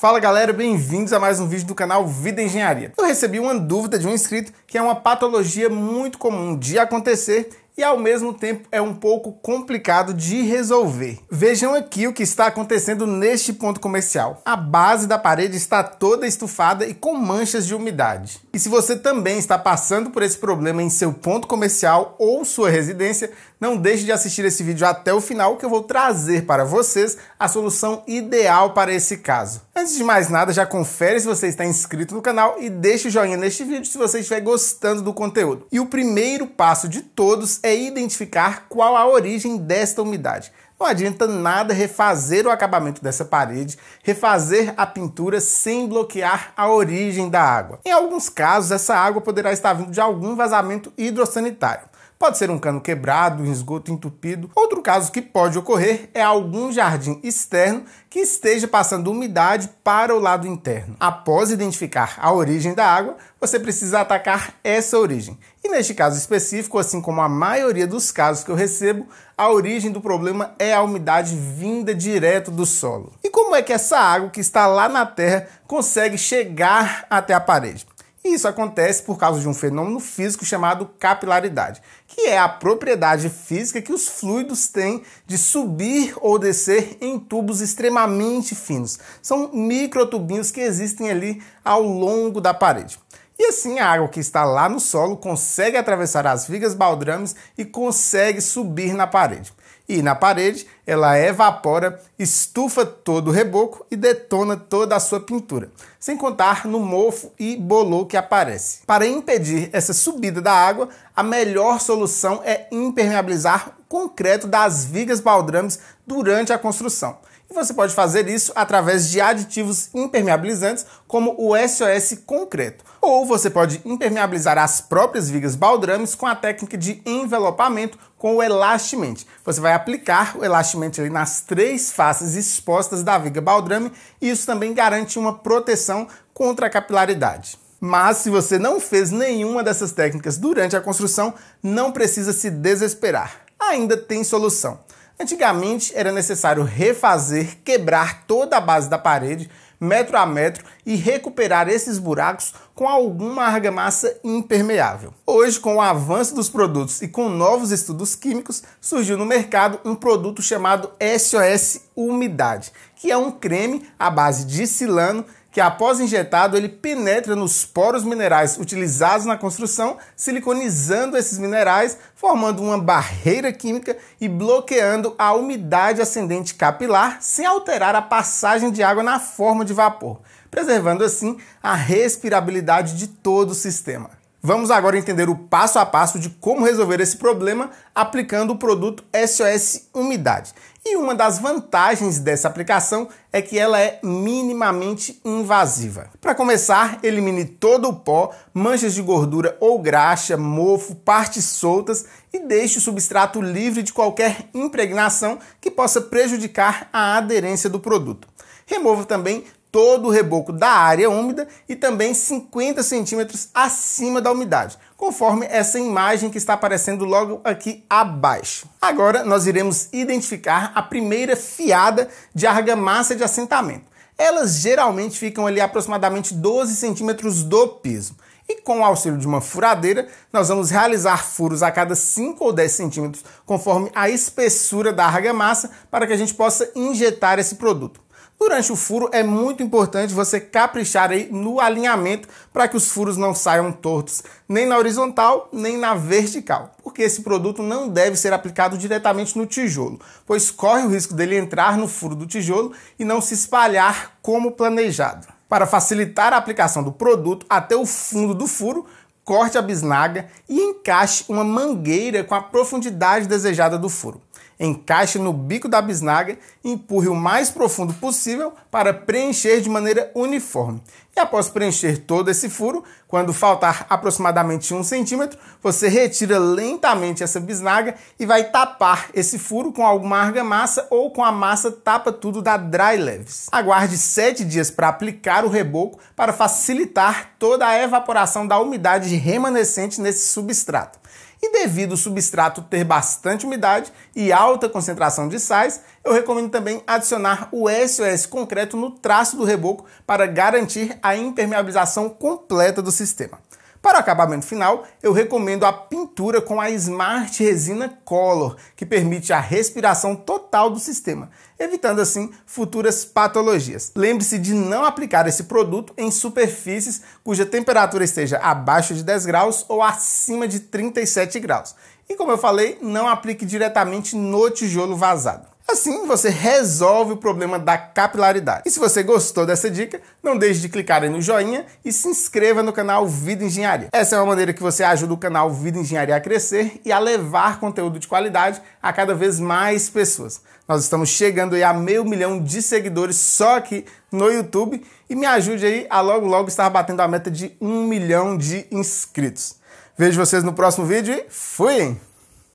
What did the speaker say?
Fala galera, bem-vindos a mais um vídeo do canal Vida Engenharia. Eu recebi uma dúvida de um inscrito que é uma patologia muito comum de acontecer e ao mesmo tempo é um pouco complicado de resolver. Vejam aqui o que está acontecendo neste ponto comercial. A base da parede está toda estufada e com manchas de umidade. E se você também está passando por esse problema em seu ponto comercial ou sua residência, não deixe de assistir esse vídeo até o final que eu vou trazer para vocês a solução ideal para esse caso. Antes de mais nada, já confere se você está inscrito no canal e deixe o joinha neste vídeo se você estiver gostando do conteúdo. E o primeiro passo de todos é é identificar qual a origem desta umidade. Não adianta nada refazer o acabamento dessa parede, refazer a pintura sem bloquear a origem da água. Em alguns casos, essa água poderá estar vindo de algum vazamento hidrossanitário. Pode ser um cano quebrado, um esgoto entupido. Outro caso que pode ocorrer é algum jardim externo que esteja passando umidade para o lado interno. Após identificar a origem da água, você precisa atacar essa origem. E neste caso específico, assim como a maioria dos casos que eu recebo, a origem do problema é a umidade vinda direto do solo. E como é que essa água que está lá na terra consegue chegar até a parede? E isso acontece por causa de um fenômeno físico chamado capilaridade, que é a propriedade física que os fluidos têm de subir ou descer em tubos extremamente finos. São microtubinhos que existem ali ao longo da parede. E assim a água que está lá no solo consegue atravessar as vigas baldrames e consegue subir na parede e na parede ela evapora, estufa todo o reboco e detona toda a sua pintura, sem contar no mofo e bolor que aparece. Para impedir essa subida da água, a melhor solução é impermeabilizar o concreto das vigas baldrames durante a construção. E você pode fazer isso através de aditivos impermeabilizantes, como o SOS concreto. Ou você pode impermeabilizar as próprias vigas baldrames com a técnica de envelopamento com o elastimento. Você vai aplicar o elastimento ali nas três faces expostas da viga baldrame e isso também garante uma proteção contra a capilaridade. Mas se você não fez nenhuma dessas técnicas durante a construção, não precisa se desesperar. Ainda tem solução. Antigamente era necessário refazer, quebrar toda a base da parede, metro a metro, e recuperar esses buracos com alguma argamassa impermeável. Hoje, com o avanço dos produtos e com novos estudos químicos, surgiu no mercado um produto chamado SOS Umidade, que é um creme à base de silano que após injetado ele penetra nos poros minerais utilizados na construção, siliconizando esses minerais, formando uma barreira química e bloqueando a umidade ascendente capilar sem alterar a passagem de água na forma de vapor, preservando assim a respirabilidade de todo o sistema. Vamos agora entender o passo a passo de como resolver esse problema aplicando o produto SOS Umidade. E uma das vantagens dessa aplicação é que ela é minimamente invasiva. Para começar, elimine todo o pó, manchas de gordura ou graxa, mofo, partes soltas e deixe o substrato livre de qualquer impregnação que possa prejudicar a aderência do produto. Remova também todo o reboco da área úmida e também 50 centímetros acima da umidade, conforme essa imagem que está aparecendo logo aqui abaixo. Agora nós iremos identificar a primeira fiada de argamassa de assentamento. Elas geralmente ficam ali aproximadamente 12 centímetros do piso. E com o auxílio de uma furadeira, nós vamos realizar furos a cada 5 ou 10 centímetros, conforme a espessura da argamassa, para que a gente possa injetar esse produto. Durante o furo é muito importante você caprichar aí no alinhamento para que os furos não saiam tortos, nem na horizontal, nem na vertical, porque esse produto não deve ser aplicado diretamente no tijolo, pois corre o risco dele entrar no furo do tijolo e não se espalhar como planejado. Para facilitar a aplicação do produto até o fundo do furo, corte a bisnaga e encaixe uma mangueira com a profundidade desejada do furo. Encaixe no bico da bisnaga e empurre o mais profundo possível para preencher de maneira uniforme. E após preencher todo esse furo, quando faltar aproximadamente um centímetro, você retira lentamente essa bisnaga e vai tapar esse furo com alguma argamassa ou com a massa tapa tudo da Dry Leves. Aguarde 7 dias para aplicar o reboco para facilitar toda a evaporação da umidade remanescente nesse substrato. E devido ao substrato ter bastante umidade e alta concentração de sais, eu recomendo também adicionar o SOS concreto no traço do reboco para garantir a impermeabilização completa do sistema. Para o acabamento final, eu recomendo a pintura com a Smart Resina Color, que permite a respiração total do sistema, evitando assim futuras patologias. Lembre-se de não aplicar esse produto em superfícies cuja temperatura esteja abaixo de 10 graus ou acima de 37 graus. E como eu falei, não aplique diretamente no tijolo vazado. Assim você resolve o problema da capilaridade. E se você gostou dessa dica, não deixe de clicar aí no joinha e se inscreva no canal Vida Engenharia. Essa é uma maneira que você ajuda o canal Vida Engenharia a crescer e a levar conteúdo de qualidade a cada vez mais pessoas. Nós estamos chegando aí a meio milhão de seguidores só aqui no YouTube e me ajude aí a logo logo estar batendo a meta de um milhão de inscritos. Vejo vocês no próximo vídeo e fui!